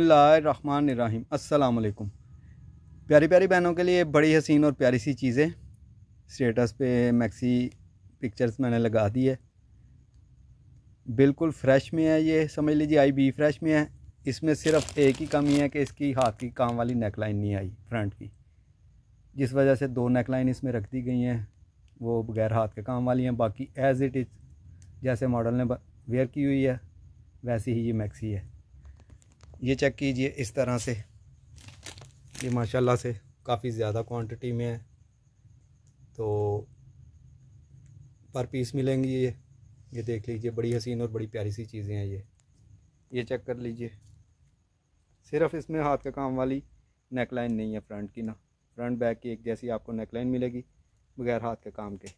रहीम अस्सलाम वालेकुम प्यारी प्यारी बहनों के लिए बड़ी हसीन और प्यारी सी चीज़ें स्टेटस पे मैक्सी पिक्चर्स मैंने लगा दी है बिल्कुल फ्रेश में है ये समझ लीजिए आई बी फ्रेश में है इसमें सिर्फ एक ही कमी है कि इसकी हाथ की काम वाली नेक लाइन नहीं आई फ्रंट की जिस वजह से दो नेक लाइन इसमें रख दी गई हैं वो बगैर हाथ के काम वाली हैं बाकी एज़ इट इज़ जैसे मॉडल ने वेयर की हुई है वैसी ही ये मैक्सी है ये चेक कीजिए इस तरह से ये माशाल्लाह से काफ़ी ज़्यादा क्वांटिटी में है तो पर पीस मिलेंगी ये ये देख लीजिए बड़ी हसीन और बड़ी प्यारी सी चीज़ें हैं ये ये चेक कर लीजिए सिर्फ इसमें हाथ का काम वाली नेक लाइन नहीं है फ्रंट की ना फ्रंट बैक की एक जैसी आपको नेक लाइन मिलेगी बगैर हाथ के काम के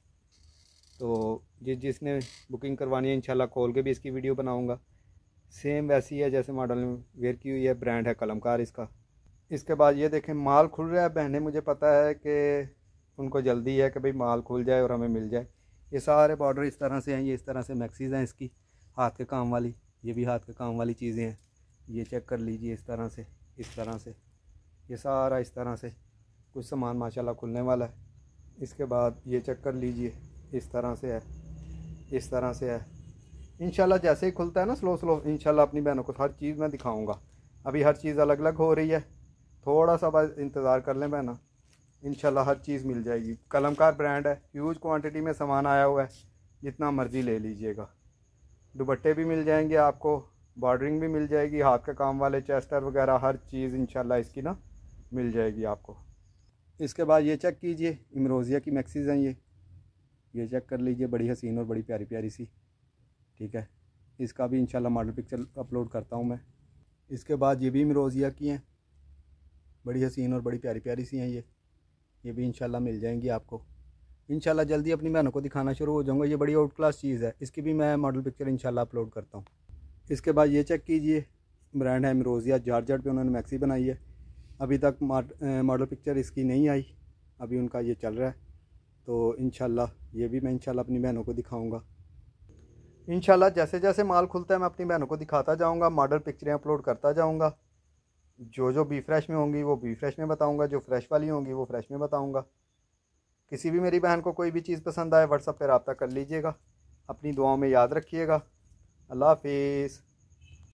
तो जिस जिसने बुकिंग करवानी है इंशाल्लाह खोल के भी इसकी वीडियो बनाऊंगा सेम वैसी है जैसे मॉडल में वेयर की हुई है ब्रांड है कलमकार इसका इसके बाद ये देखें माल खुल रहा है बहने मुझे पता है कि उनको जल्दी है कि भाई माल खुल जाए और हमें मिल जाए ये सारे बॉर्डर इस तरह से हैं ये इस तरह से मैक्सीज़ हैं इसकी हाथ के काम वाली ये भी हाथ के काम वाली चीज़ें हैं ये चेक कर लीजिए इस तरह से इस तरह से ये सारा इस तरह से कुछ सामान माशाल्लाह खुलने वाला है इसके बाद ये चेक कर लीजिए इस तरह से है इस तरह से है इनशाला जैसे ही खुलता है ना स्लो स्लो इनशाला अपनी बहनों को हर चीज़ मैं दिखाऊँगा अभी हर चीज़ अलग अलग हो रही है थोड़ा सा बस इंतज़ार कर लें बहना इन हर चीज़ मिल जाएगी कलमकार ब्रांड है ह्यूज क्वांटिटी में सामान आया हुआ है जितना मर्ज़ी ले लीजिएगा दुपट्टे भी मिल जाएंगे आपको बॉर्डरिंग भी मिल जाएगी हाथ का काम वाले चेस्टर वगैरह हर चीज़ इन इसकी ना मिल जाएगी आपको इसके बाद ये चेक कीजिए इमरोज़िया की मैक्सीज़ हैं ये ये चेक कर लीजिए बड़ी हसीन और बड़ी प्यारी प्यारी सी ठीक है इसका भी इंशाल्लाह मॉडल पिक्चर अपलोड करता हूँ मैं इसके बाद ये भी मरोज़िया की हैं बड़ी हसीन और बड़ी प्यारी प्यारी सी हैं ये ये भी इंशाल्लाह मिल जाएंगी आपको इंशाल्लाह जल्दी अपनी बहनों को दिखाना शुरू हो जाऊँगा ये बड़ी आउट क्लास चीज़ है इसकी भी मैं मॉडल पिक्चर इंशाल्लाह अपलोड करता हूँ इसके बाद ये चेक कीजिए ब्रांड है मरोज़िया जाट जाट उन्होंने मैक्सी बनाई है अभी तक मॉडल पिक्चर इसकी नहीं आई अभी उनका ये चल रहा है तो इनशाला ये भी मैं इनशाला अपनी बहनों को दिखाऊँगा इन जैसे जैसे माल खुलता है मैं अपनी बहनों को दिखाता जाऊँगा मॉडल पिक्चरें अपलोड करता जाऊँगा जो जो बी फ्रेश में होंगी वो बी फ्रेश में बताऊँगा जो फ्रेश वाली होंगी वो फ्रेश में बताऊँगा किसी भी मेरी बहन को कोई भी चीज़ पसंद आए व्हाट्सअप पर रबता कर लीजिएगा अपनी दुआओं में याद रखिएगा अल्लाह हाफिज़